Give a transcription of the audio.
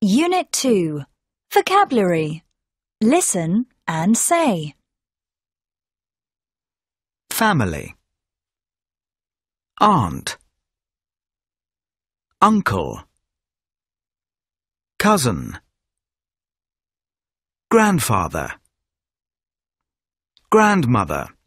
Unit 2 Vocabulary Listen and say Family Aunt Uncle Cousin Grandfather Grandmother